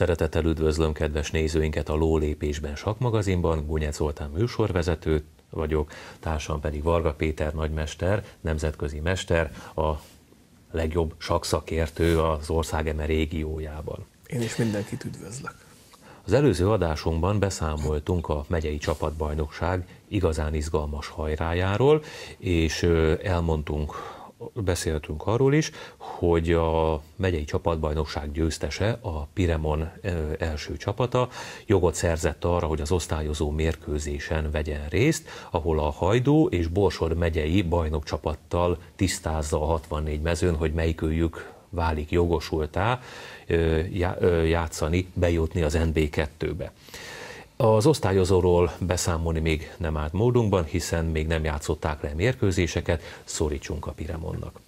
Szeretettel üdvözlöm kedves nézőinket a Lólépésben Sakmagazinban, Gunyec Zoltán műsorvezető vagyok, társam pedig Varga Péter nagymester, nemzetközi mester, a legjobb sakszakértő az ország eme régiójában. Én is mindenkit üdvözlök. Az előző adásunkban beszámoltunk a megyei csapatbajnokság igazán izgalmas hajrájáról, és elmondtunk beszéltünk arról is, hogy a megyei csapatbajnokság győztese, a Piremon első csapata jogot szerzett arra, hogy az osztályozó mérkőzésen vegyen részt, ahol a Hajdó és Borsod megyei bajnokcsapattal tisztázza a 64 mezőn, hogy melyikőjük válik jogosultá játszani, bejutni az NB2-be. Az osztályozóról beszámolni még nem állt módunkban, hiszen még nem játszották le mérkőzéseket, szorítsunk a Piremonnak.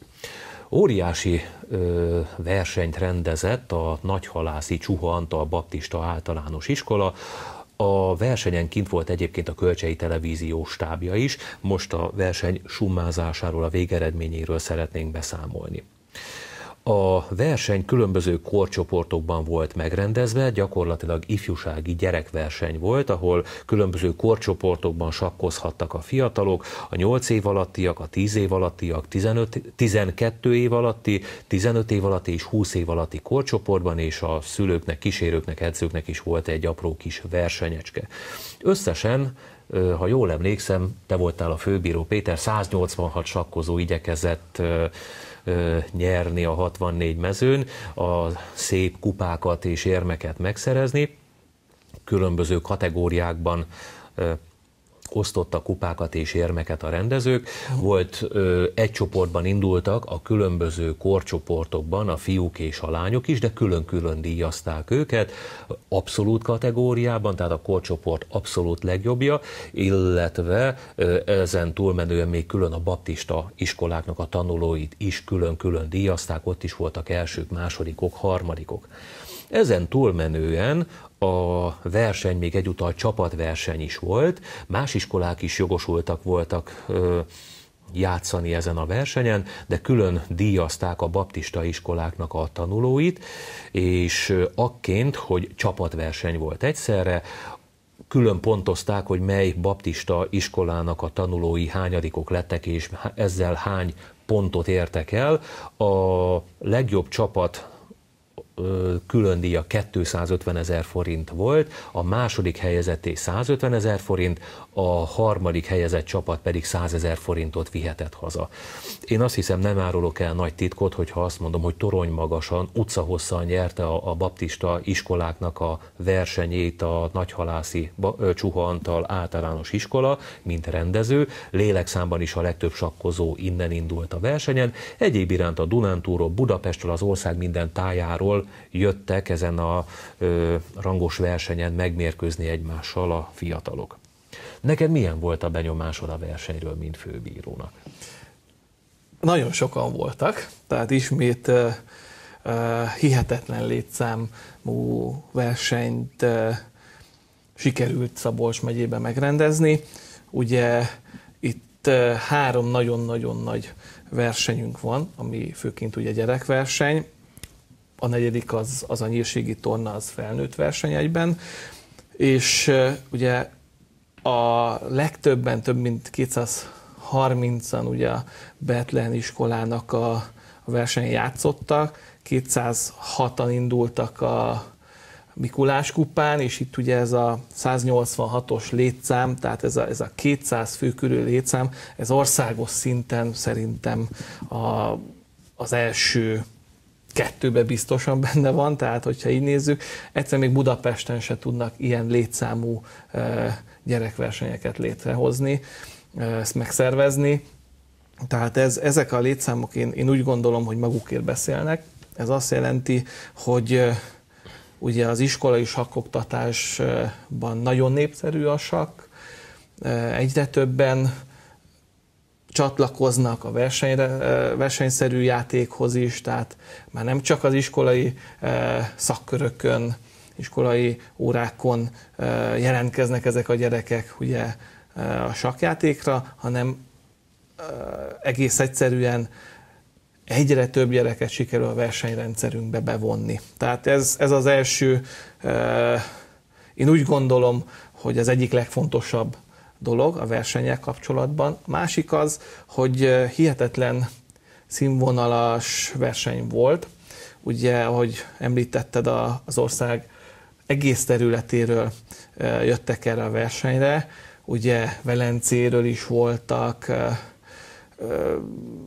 Óriási ö, versenyt rendezett a nagyhalászi Csuha Antal Baptista általános iskola, a versenyen kint volt egyébként a Kölcsei Televízió stábja is, most a verseny summázásáról, a végeredményéről szeretnénk beszámolni. A verseny különböző korcsoportokban volt megrendezve, gyakorlatilag ifjúsági gyerekverseny volt, ahol különböző korcsoportokban sakkozhattak a fiatalok, a 8 év alattiak, a 10 év alattiak, 15, 12 év alatti, 15 év alatti és 20 év alatti korcsoportban, és a szülőknek, kísérőknek, edzőknek is volt egy apró kis versenyecske. Összesen ha jól emlékszem, te voltál a főbíró Péter, 186 sakkozó igyekezett nyerni a 64 mezőn, a szép kupákat és érmeket megszerezni, különböző kategóriákban osztotta kupákat és érmeket a rendezők. Volt ö, egy csoportban indultak a különböző korcsoportokban a fiúk és a lányok is, de külön-külön díjazták őket abszolút kategóriában, tehát a korcsoport abszolút legjobbja, illetve ö, ezen túlmenően még külön a baptista iskoláknak a tanulóit is külön-külön díjazták, ott is voltak elsők, másodikok, harmadikok. Ezen túlmenően a verseny még egyúttal csapatverseny is volt, más iskolák is jogosultak voltak ö, játszani ezen a versenyen, de külön díjazták a baptista iskoláknak a tanulóit, és akként, hogy csapatverseny volt egyszerre, külön pontozták, hogy mely baptista iskolának a tanulói hányadikok lettek, és ezzel hány pontot értek el. A legjobb csapat külön díja 250 ezer forint volt, a második helyezetté 150 ezer forint, a harmadik helyezett csapat pedig 100 ezer forintot vihetett haza. Én azt hiszem nem árulok el nagy titkot, hogyha azt mondom, hogy torony magasan, utcahosszan nyerte a, a baptista iskoláknak a versenyét a nagyhalászi Csuha Antal általános iskola, mint rendező. Lélekszámban is a legtöbb sakkozó innen indult a versenyen. Egyéb iránt a Dunántúról, Budapestről, az ország minden tájáról jöttek ezen a ö, rangos versenyen megmérkőzni egymással a fiatalok. Neked milyen volt a benyomásod a versenyről, mint főbírónak? Nagyon sokan voltak, tehát ismét ö, ö, hihetetlen létszámú versenyt ö, sikerült Szabolcs megyében megrendezni. Ugye itt három nagyon-nagyon nagy versenyünk van, ami főként ugye gyerekverseny, a negyedik az, az a nyírségi torna, az felnőtt egyben, és ugye a legtöbben, több mint 230-an ugye a Betlen iskolának a, a versenyen játszottak, 206-an indultak a Mikulás kupán, és itt ugye ez a 186-os létszám, tehát ez a, ez a 200 fő körül létszám, ez országos szinten szerintem a, az első kettőbe biztosan benne van, tehát hogyha így nézzük, egyszer még Budapesten se tudnak ilyen létszámú gyerekversenyeket létrehozni, ezt megszervezni. Tehát ez, ezek a létszámok én, én úgy gondolom, hogy magukért beszélnek. Ez azt jelenti, hogy ugye az iskolai sakkoktatásban nagyon népszerű a sakk, egyre többen csatlakoznak a versenyre, versenyszerű játékhoz is, tehát már nem csak az iskolai szakkörökön, iskolai órákon jelentkeznek ezek a gyerekek ugye a sakjátékra, hanem egész egyszerűen egyre több gyereket sikerül a versenyrendszerünkbe bevonni. Tehát ez, ez az első, én úgy gondolom, hogy az egyik legfontosabb dolog a versenyek kapcsolatban. Másik az, hogy hihetetlen színvonalas verseny volt. Ugye, ahogy említetted, a, az ország egész területéről jöttek erre a versenyre. Ugye Velencéről is voltak,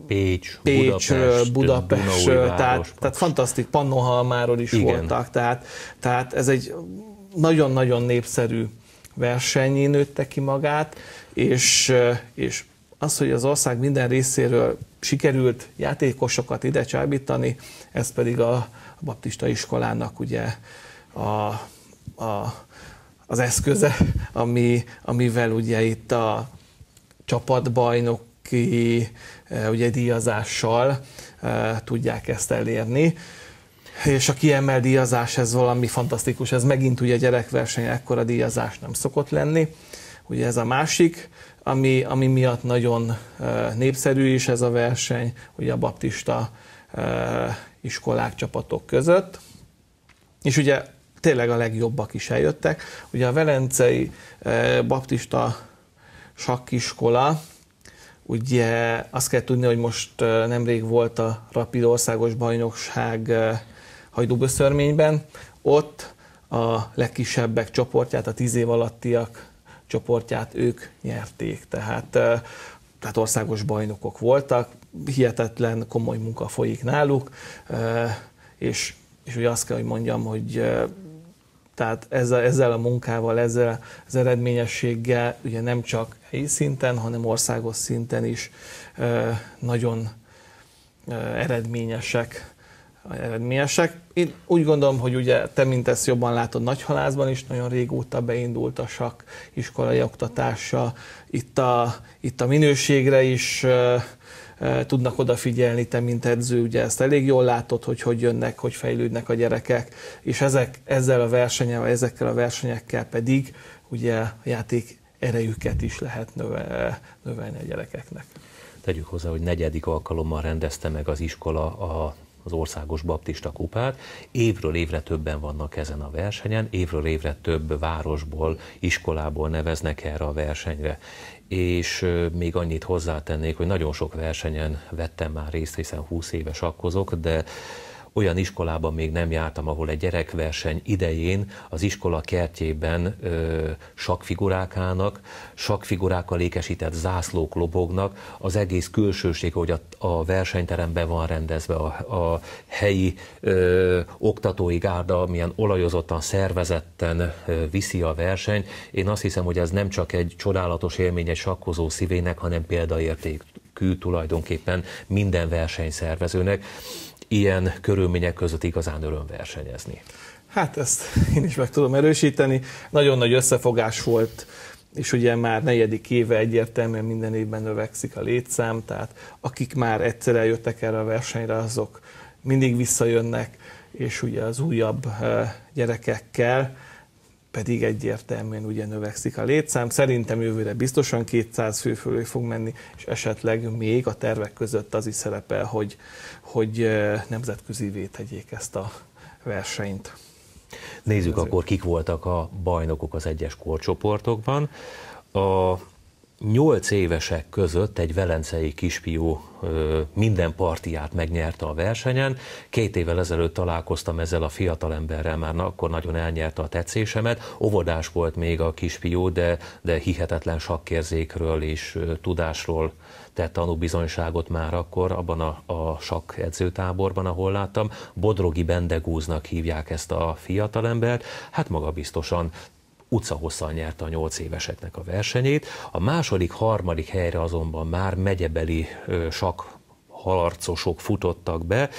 Pécs, Pécs Budapest, Budapest, tehát, tehát fantasztik, Pannonhalmáról is Igen. voltak, tehát, tehát ez egy nagyon-nagyon népszerű versenyén nőtte ki magát, és, és az, hogy az ország minden részéről sikerült játékosokat ide csábítani, ez pedig a, a baptista iskolának ugye a, a, az eszköze, ami, amivel ugye itt a csapatbajnoki ugye díjazással tudják ezt elérni és a kiemel díjazás ez valami fantasztikus, ez megint ugye gyerekverseny, ekkora díjazás nem szokott lenni. Ugye ez a másik, ami, ami miatt nagyon népszerű is ez a verseny, ugye a baptista iskolák csapatok között. És ugye tényleg a legjobbak is eljöttek. Ugye a Velencei Baptista Sakkiskola, ugye azt kell tudni, hogy most nemrég volt a Rapid Országos Bajnokság Hajdúböszörményben. Ott a legkisebbek csoportját, a tíz év alattiak csoportját ők nyerték. Tehát, tehát országos bajnokok voltak, hihetetlen komoly munka folyik náluk, és, és ugye azt kell, hogy mondjam, hogy tehát ezzel, ezzel a munkával, ezzel az eredményességgel ugye nem csak helyi szinten, hanem országos szinten is nagyon eredményesek eredményesek. Én úgy gondolom, hogy ugye te, mint ezt jobban látod Nagyhalászban is, nagyon régóta beindult a sak iskolai oktatása, itt a, itt a minőségre is tudnak odafigyelni, te mint edző, ugye ezt elég jól látod, hogy hogy jönnek, hogy fejlődnek a gyerekek, és ezek, ezzel a versenyevel, ezekkel a versenyekkel pedig ugye a játék erejüket is lehet növelni a gyerekeknek. Tegyük hozzá, hogy negyedik alkalommal rendezte meg az iskola a az Országos Baptista Kupát. Évről évre többen vannak ezen a versenyen, évről évre több városból, iskolából neveznek erre a versenyre. És még annyit hozzátennék, hogy nagyon sok versenyen vettem már részt, hiszen 20 éves akkozok, de olyan iskolában még nem jártam, ahol egy gyerekverseny idején az iskola kertjében ö, állnak, sakfigurákkal ékesített zászlók lobognak, az egész külsőség, hogy a, a versenyteremben van rendezve a, a helyi ö, oktatói gárda, milyen olajozottan, szervezetten ö, viszi a verseny. Én azt hiszem, hogy ez nem csak egy csodálatos élmény egy sakkozó szívének, hanem példaérték tulajdonképpen minden versenyszervezőnek ilyen körülmények között igazán öröm versenyezni? Hát ezt én is meg tudom erősíteni. Nagyon nagy összefogás volt, és ugye már negyedik éve egyértelműen minden évben növekszik a létszám, tehát akik már egyszer eljöttek erre a versenyre, azok mindig visszajönnek, és ugye az újabb eh, gyerekekkel, pedig egyértelműen ugye növekszik a létszám. Szerintem jövőre biztosan 200 fő fölé fog menni, és esetleg még a tervek között az is szerepel, hogy, hogy nemzetközi tegyék ezt a versenyt. Nézzük Ezért. akkor, kik voltak a bajnokok az egyes korcsoportokban. A Nyolc évesek között egy velencei kispió minden partiát megnyerte a versenyen. Két évvel ezelőtt találkoztam ezzel a fiatalemberrel, már akkor nagyon elnyerte a tetszésemet. Ovodás volt még a kispió, de, de hihetetlen sakkérzékről és tudásról tett tanúbizonyságot már akkor abban a, a sakk edzőtáborban, ahol láttam. Bodrogi Bendegúznak hívják ezt a fiatalembert, hát maga biztosan utcahosszal nyerte a nyolc éveseknek a versenyét. A második, harmadik helyre azonban már megyebeli sak harcosok futottak be.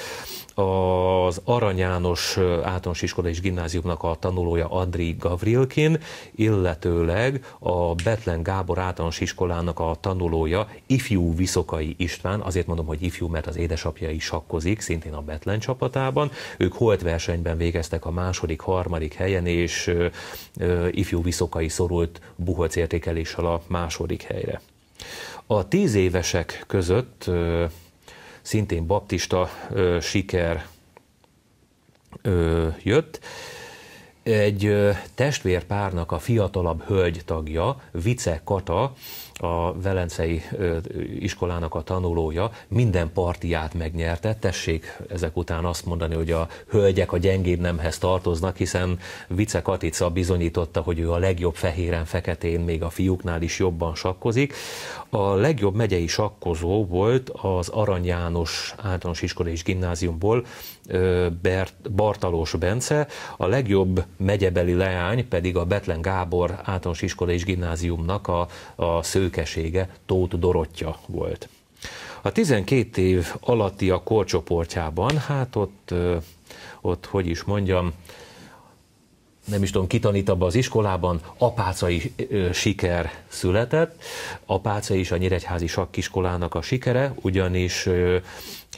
Az Arany János általános iskola és gimnáziumnak a tanulója Adri Gavrilkin, illetőleg a Betlen Gábor általános iskolának a tanulója ifjú Viszokai István, azért mondom, hogy ifjú, mert az édesapja is sakkozik, szintén a Betlen csapatában. Ők holt versenyben végeztek a második, harmadik helyen, és ifjú Viszokai szorult buholc értékeléssel a második helyre. A tíz évesek között szintén baptista ö, siker ö, jött. Egy ö, testvérpárnak a fiatalabb hölgy tagja, Vice Kata, a Velencei iskolának a tanulója minden partiát megnyerte. Tessék ezek után azt mondani, hogy a hölgyek a gyengébb nemhez tartoznak, hiszen Vice Katica bizonyította, hogy ő a legjobb fehéren, feketén, még a fiúknál is jobban sakkozik. A legjobb megyei sakkozó volt az Arany János általános iskola és gimnáziumból Bert, Bartalós Bence, a legjobb megyebeli leány pedig a Betlen Gábor általános iskola és gimnáziumnak a, a sző szőkesége Tóth Dorottya volt. A 12 év alatti a korcsoportjában, hát ott, ott hogy is mondjam, nem is tudom, kitanít abba az iskolában, apácai ö, siker született. Apácai is a Nyíregyházi Sakkiskolának a sikere, ugyanis ö,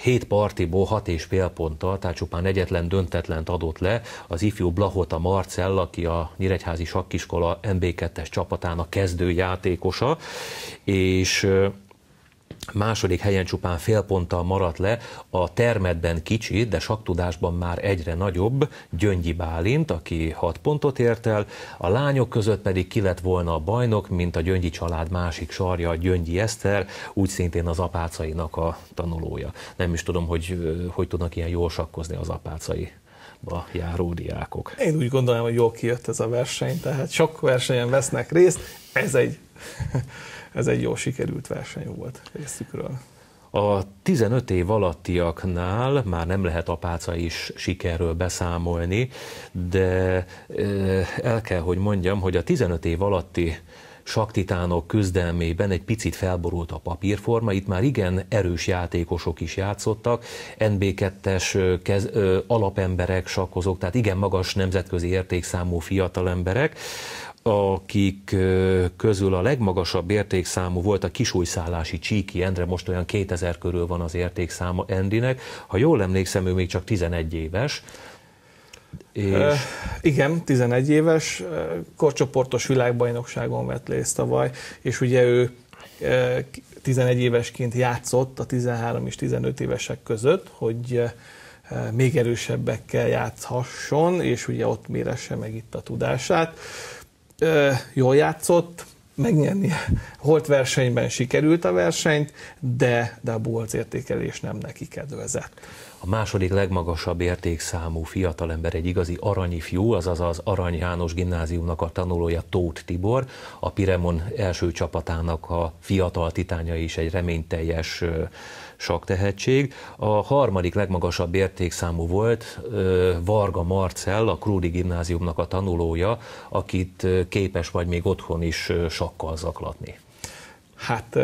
Hét partiból hat és fél ponttal, tehát csupán egyetlen döntetlent adott le az ifjú Blahota Marcell, aki a Nyíregyházi Sakkiskola MB2-es csapatának kezdőjátékosa, és Második helyen csupán fél ponttal maradt le a termetben kicsi, de saktudásban már egyre nagyobb Gyöngyi Bálint, aki 6 pontot ért el, a lányok között pedig ki lett volna a bajnok, mint a Gyöngyi család másik sarja, Gyöngyi Eszter, úgy szintén az apácainak a tanulója. Nem is tudom, hogy hogy tudnak ilyen jól sakkozni az apácai a járó diákok. Én úgy gondolom, hogy jól kijött ez a verseny, tehát sok versenyen vesznek részt, ez egy ez egy jó sikerült verseny volt részükről. A 15 év alattiaknál már nem lehet apáca is sikerről beszámolni, de el kell, hogy mondjam, hogy a 15 év alatti saktitánok küzdelmében egy picit felborult a papírforma, itt már igen erős játékosok is játszottak, NB2-es kez, ö, alapemberek, sakkozók, tehát igen magas nemzetközi értékszámú fiatalemberek akik közül a legmagasabb értékszámú volt a kisújszállási Csíki Endre, most olyan 2000 körül van az értékszáma Endinek. Ha jól emlékszem, ő még csak 11 éves. És... E, igen, 11 éves, korcsoportos világbajnokságon vett részt tavaly, és ugye ő 11 évesként játszott a 13 és 15 évesek között, hogy még erősebbekkel játszhasson, és ugye ott méresse meg itt a tudását jól játszott, megnyerni. Holt versenyben sikerült a versenyt, de, de a Buholc értékelés nem neki kedvezett. A második legmagasabb értékszámú fiatalember egy igazi aranyi fiú, azaz az Arany János gimnáziumnak a tanulója Tóth Tibor, a Piremon első csapatának a fiatal titánya is egy reményteljes saktehetség. A harmadik legmagasabb értékszámú volt Varga Marcell, a Krúdi gimnáziumnak a tanulója, akit képes vagy még otthon is sakkal zaklatni. Hát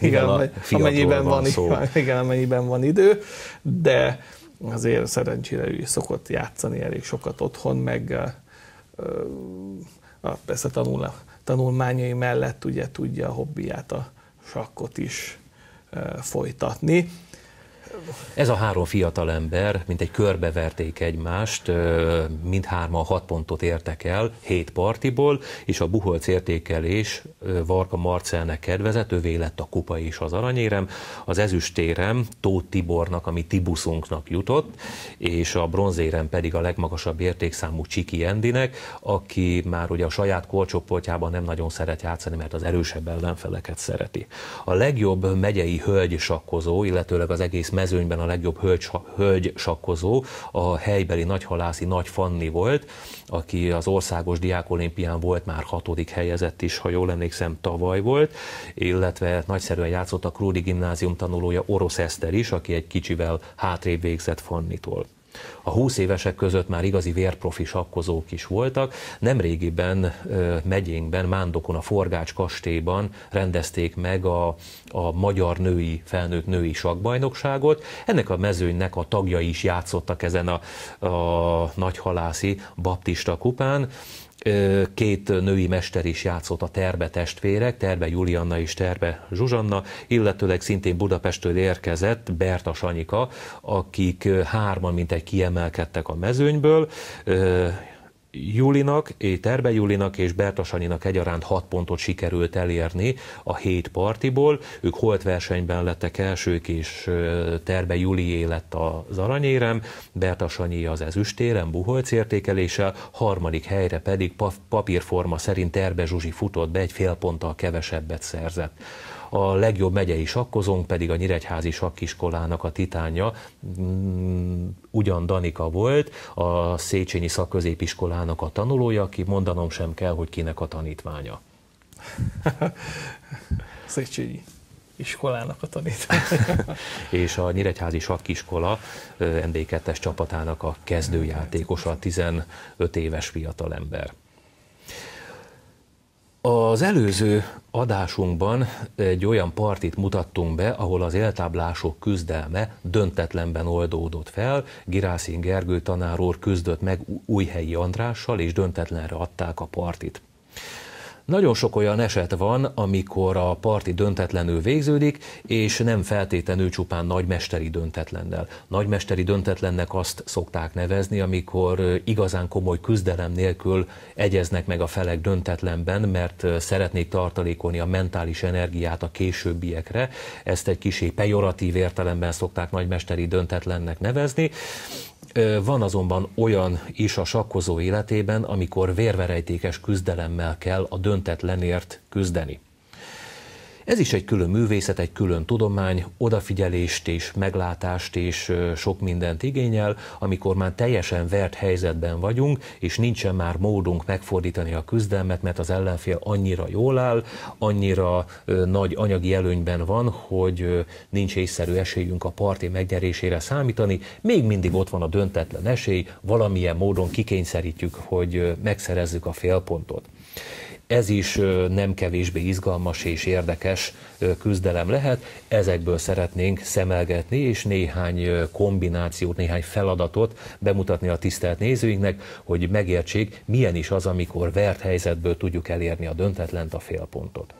igen, a amennyiben van, van szó. igen, amennyiben van idő, de azért szerencsére ő szokott játszani elég sokat otthon, meg a, persze tanul, tanulmányai mellett ugye tudja a hobbiját, a sakkot is folytatni. Ez a három fiatal ember, mint egy körbeverték egymást, mindhárman hat pontot értek el, hét partiból, és a Buholc értékelés Varka Marcelnek kedvezett, ővé lett a kupa és az aranyérem, az ezüstérem Tóth Tibornak, ami Tibuszunknak jutott, és a bronzérem pedig a legmagasabb értékszámú Csiki Endinek, aki már ugye a saját korcsoportjában nem nagyon szeret játszani, mert az erősebb ellenfeleket szereti. A legjobb megyei hölgy sakkozó, illetőleg az egész mezőnyben a legjobb hölgy, hölgy sakkozó, a helybeli nagyhalászi Nagy Fanni volt, aki az országos diákolimpián volt már hatodik helyezett is, ha jól emlékszem, tavaly volt, illetve nagyszerűen játszott a Krúdi gimnázium tanulója Orosz Eszter is, aki egy kicsivel hátrébb végzett Fannitól. A 20 évesek között már igazi vérprofi sakkozók is voltak. Nemrégiben megyénkben, Mándokon, a Forgács kastélyban rendezték meg a, a magyar női, felnőtt női sakbajnokságot. Ennek a mezőnynek a tagjai is játszottak ezen a, a nagyhalászi baptista kupán két női mester is játszott a Terbe testvérek, Terbe Julianna és Terbe Zsuzsanna, illetőleg szintén Budapestről érkezett Berta Sanyika, akik hárman mint egy kiemelkedtek a mezőnyből, Julinak, Terbe Julinak és Bertasaninak egyaránt 6 pontot sikerült elérni a 7 partiból. Ők holt versenyben lettek elsők, és Terbe Julié lett az aranyérem, Bertasanyi az ezüstérem buholc értékelése, harmadik helyre pedig papírforma szerint Terbe Zsuzsi futott be, egy fél ponttal kevesebbet szerzett a legjobb megyei sakkozónk pedig a Nyíregyházi Sakkiskolának a titánja, mm, ugyan Danika volt, a Széchenyi Szakközépiskolának a tanulója, aki mondanom sem kell, hogy kinek a tanítványa. Széchenyi iskolának a tanítványa. és a Nyíregyházi Sakkiskola md 2 es csapatának a kezdőjátékosa, 15 éves fiatalember. Az előző adásunkban egy olyan partit mutattunk be, ahol az éltáblások küzdelme döntetlenben oldódott fel. Girászín Gergő tanár úr küzdött meg Újhelyi Andrással, és döntetlenre adták a partit. Nagyon sok olyan eset van, amikor a parti döntetlenül végződik, és nem feltétlenül csupán nagymesteri döntetlennel. Nagymesteri döntetlennek azt szokták nevezni, amikor igazán komoly küzdelem nélkül egyeznek meg a felek döntetlenben, mert szeretnék tartalékolni a mentális energiát a későbbiekre. Ezt egy kicsi pejoratív értelemben szokták nagymesteri döntetlennek nevezni. Van azonban olyan is a sakkozó életében, amikor vérverejtékes küzdelemmel kell a döntetlen döntetlenért küzdeni. Ez is egy külön művészet, egy külön tudomány, odafigyelést és meglátást és sok mindent igényel, amikor már teljesen vert helyzetben vagyunk, és nincsen már módunk megfordítani a küzdelmet, mert az ellenfél annyira jól áll, annyira nagy anyagi előnyben van, hogy nincs észszerű esélyünk a parti megnyerésére számítani, még mindig ott van a döntetlen esély, valamilyen módon kikényszerítjük, hogy megszerezzük a félpontot. Ez is nem kevésbé izgalmas és érdekes küzdelem lehet. Ezekből szeretnénk szemelgetni, és néhány kombinációt, néhány feladatot bemutatni a tisztelt nézőinknek, hogy megértsék, milyen is az, amikor vert helyzetből tudjuk elérni a döntetlent, a félpontot.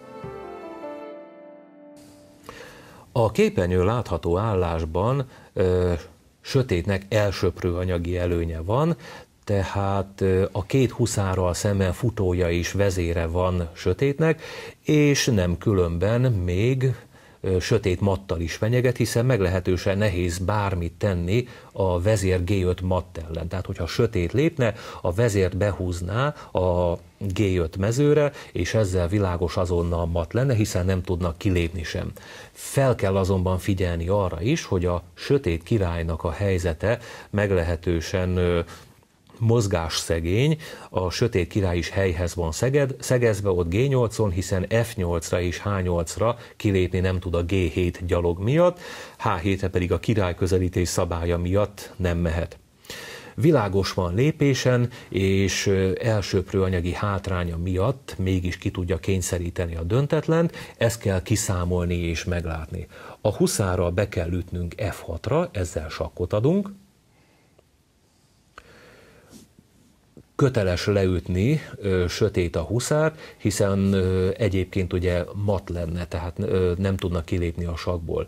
A képernyő látható állásban ö, sötétnek elsöprő anyagi előnye van, tehát a két huszárral szemmel futója is vezére van sötétnek, és nem különben még sötét mattal is fenyeget, hiszen meglehetősen nehéz bármit tenni a vezér G5 matt ellen. Tehát, hogyha sötét lépne, a vezért behúzná a G5 mezőre, és ezzel világos azonnal mat lenne, hiszen nem tudnak kilépni sem. Fel kell azonban figyelni arra is, hogy a sötét királynak a helyzete meglehetősen mozgás szegény, a Sötét Király is helyhez van Szeged, szegezve ott G8-on, hiszen F8-ra és H8-ra kilépni nem tud a G7 gyalog miatt, H7-re pedig a király közelítés szabálya miatt nem mehet világos van lépésen, és elsőprő anyagi hátránya miatt mégis ki tudja kényszeríteni a döntetlent, ezt kell kiszámolni és meglátni. A huszára be kell ütnünk F6-ra, ezzel sakkot adunk, köteles leütni ö, sötét a huszár, hiszen ö, egyébként ugye mat lenne, tehát ö, nem tudna kilépni a sakból.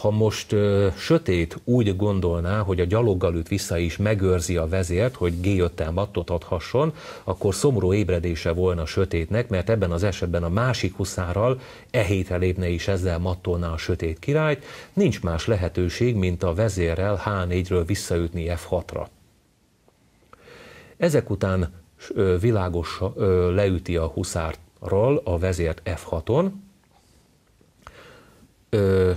Ha most ö, sötét úgy gondolná, hogy a gyaloggal üt vissza is megőrzi a vezért, hogy g 5 mattot adhasson, akkor szomorú ébredése volna sötétnek, mert ebben az esetben a másik huszárral e hétre lépne is ezzel mattolná a sötét királyt. Nincs más lehetőség, mint a vezérrel H4-ről visszaütni F6-ra. Ezek után világos leüti a huszárral a vezért F6-on,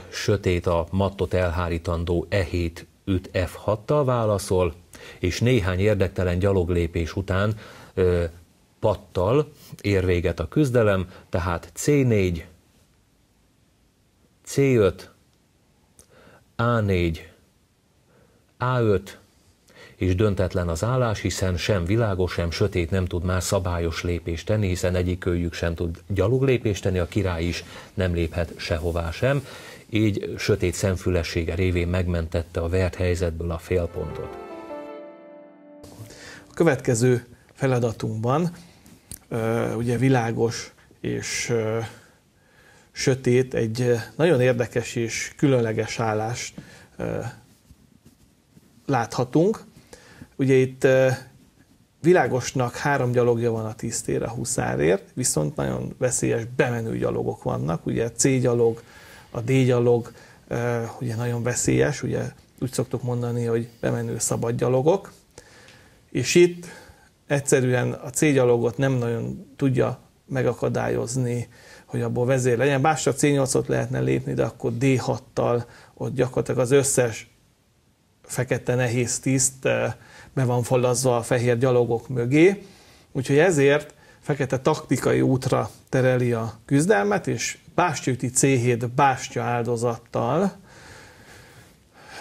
sötét a mattot elhárítandó E7 üt F6-tal válaszol, és néhány érdektelen gyaloglépés után pattal ér véget a küzdelem, tehát C4, C5, A4, A5, és döntetlen az állás, hiszen sem világos, sem sötét nem tud már szabályos lépést tenni, hiszen egyik őjük sem tud gyalog lépést tenni, a király is nem léphet sehová sem, így sötét szemfülessége révén megmentette a vert helyzetből a félpontot. A következő feladatunkban ugye világos és sötét egy nagyon érdekes és különleges állást láthatunk. Ugye itt világosnak három gyalogja van a tisztére, a huszárért, viszont nagyon veszélyes bemenő gyalogok vannak, ugye a C gyalog, a D gyalog, ugye nagyon veszélyes, ugye úgy szoktuk mondani, hogy bemenő szabad gyalogok, és itt egyszerűen a C gyalogot nem nagyon tudja megakadályozni, hogy abból vezér legyen. Bár a C8-ot lehetne lépni, de akkor D6-tal ott gyakorlatilag az összes fekete nehéz tiszt be van falazva a fehér gyalogok mögé. Úgyhogy ezért Fekete taktikai útra tereli a küzdelmet, és Bástyüti C7 bástya áldozattal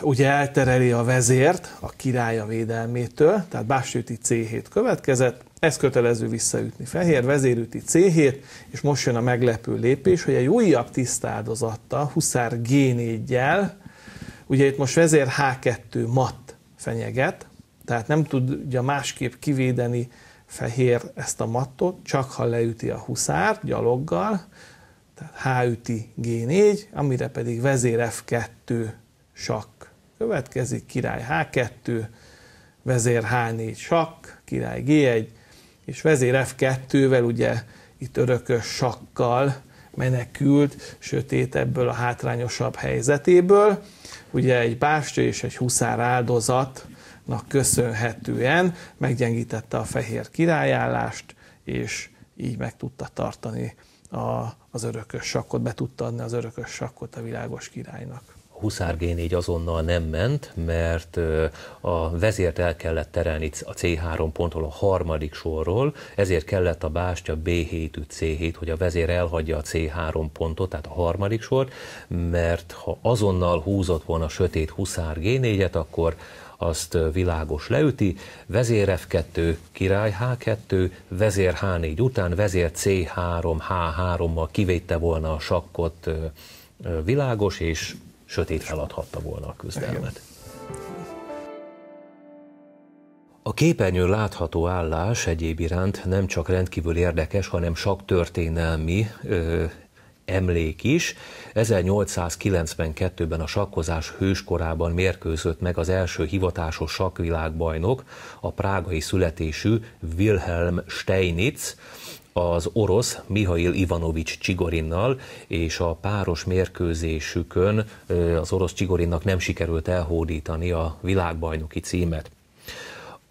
ugye eltereli a vezért a királya védelmétől, tehát Bástyüti C7 következett, ez kötelező visszaütni. Fehér vezérüti C7, és most jön a meglepő lépés, hogy egy újabb tisztáldozattal, Huszár G4-jel, ugye itt most vezér H2 mat fenyeget, tehát nem tudja másképp kivédeni fehér ezt a mattot, csak ha leüti a huszárt gyaloggal, tehát H üti G4, amire pedig vezér F2 sakk következik, király H2, vezér H4 sakk, király G1, és vezér F2-vel ugye itt örökös sakkal menekült, sötét ebből a hátrányosabb helyzetéből. Ugye egy bástya és egy huszár áldozat köszönhetően meggyengítette a fehér királyállást, és így meg tudta tartani a, az örökös sakkot, be tudta adni az örökös sakkot a világos királynak. Huszár G4 azonnal nem ment, mert a vezért el kellett terelni a C3 pontról a harmadik sorról, ezért kellett a bástya B7 C7, hogy a vezér elhagyja a C3 pontot, tehát a harmadik sort, mert ha azonnal húzott volna a sötét Huszár G4-et, akkor azt világos leüti, vezér F2, király H2, vezér H4 után, vezér C3, H3-mal kivédte volna a sakkot világos, és sötét feladhatta volna a küzdelmet. A képernyőn látható állás egyéb iránt nem csak rendkívül érdekes, hanem sok történelmi ö, emlék is. 1892-ben a sakkozás hőskorában mérkőzött meg az első hivatásos sakvilágbajnok, a prágai születésű Wilhelm Steinitz, az orosz Mihail Ivanovics Csigorinnal, és a páros mérkőzésükön az orosz Csigorinnak nem sikerült elhódítani a világbajnoki címet.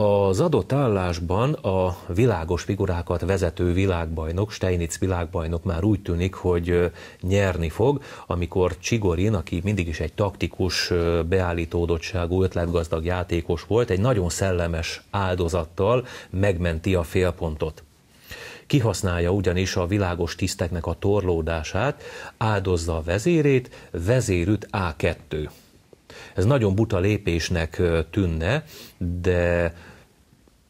Az adott állásban a világos figurákat vezető világbajnok, Steinitz világbajnok már úgy tűnik, hogy nyerni fog, amikor Csigorin, aki mindig is egy taktikus, beállítódottságú, ötletgazdag játékos volt, egy nagyon szellemes áldozattal megmenti a félpontot kihasználja ugyanis a világos tiszteknek a torlódását, áldozza a vezérét, vezérüt A2. Ez nagyon buta lépésnek tűnne, de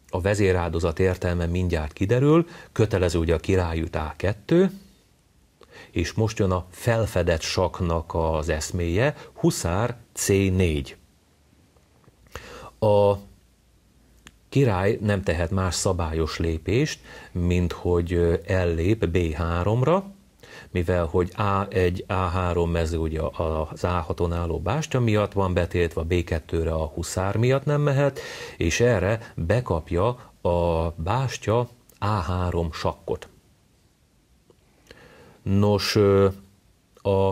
a vezéráldozat értelme mindjárt kiderül, kötelező ugye a királyút A2, és most jön a felfedett saknak az eszméje, Huszár C4. A király nem tehet más szabályos lépést, mint hogy ellép B3-ra, mivel hogy A1, A3 mező ugye az A6-on álló bástya miatt van betiltva, B2-re a huszár miatt nem mehet, és erre bekapja a bástya A3 sakkot. Nos, a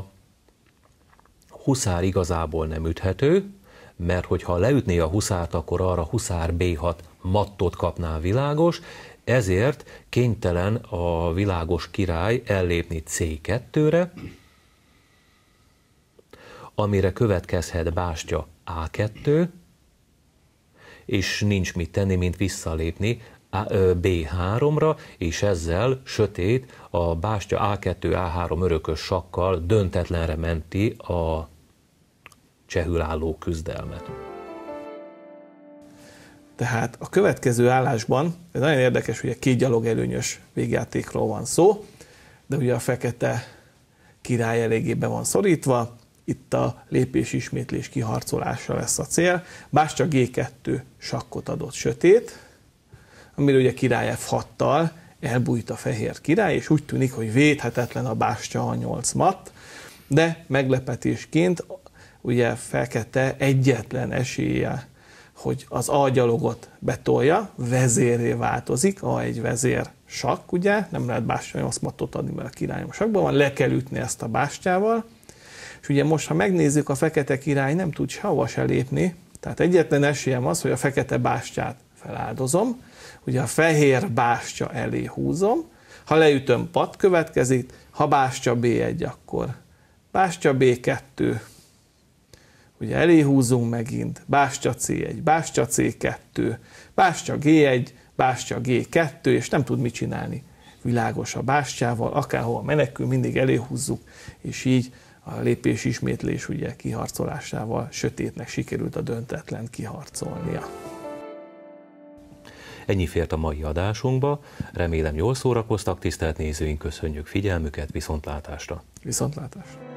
huszár igazából nem üthető, mert hogyha leütné a huszárt, akkor arra huszár B6 mattot kapná világos, ezért kénytelen a világos király ellépni C2-re, amire következhet bástya A2, és nincs mit tenni, mint visszalépni B3-ra, és ezzel sötét a bástya A2-A3 örökös sakkal döntetlenre menti a csehülálló küzdelmet. Tehát a következő állásban, ez nagyon érdekes, a két gyalog előnyös végjátékról van szó, de ugye a fekete király eléggé be van szorítva, itt a lépés ismétlés kiharcolása lesz a cél. bár csak G2 sakkot adott sötét, amiről ugye király F6-tal elbújt a fehér király, és úgy tűnik, hogy védhetetlen a bástya a 8 mat, de meglepetésként ugye fekete egyetlen esélye hogy az agyalogot betolja, vezéré változik, a egy vezér sak, ugye, nem lehet bástyai oszmatot adni, mert a királyom sakban van, le kell ütni ezt a bástyával, és ugye most, ha megnézzük, a fekete király nem tud sehova se lépni, tehát egyetlen esélyem az, hogy a fekete bástyát feláldozom, ugye a fehér bástya elé húzom, ha leütöm, pat következik, ha bástya B1, akkor bástya B2, ugye elé húzunk megint, Bástya C1, Bástya C2, Bástya G1, Bástya G2, és nem tud mit csinálni. Világos a bástyával, akárhova menekül, mindig elé húzzuk, és így a lépés ismétlés ugye kiharcolásával sötétnek sikerült a döntetlen kiharcolnia. Ennyi fért a mai adásunkba. Remélem jól szórakoztak, tisztelt nézőink, köszönjük figyelmüket, viszontlátásra! Viszontlátásra!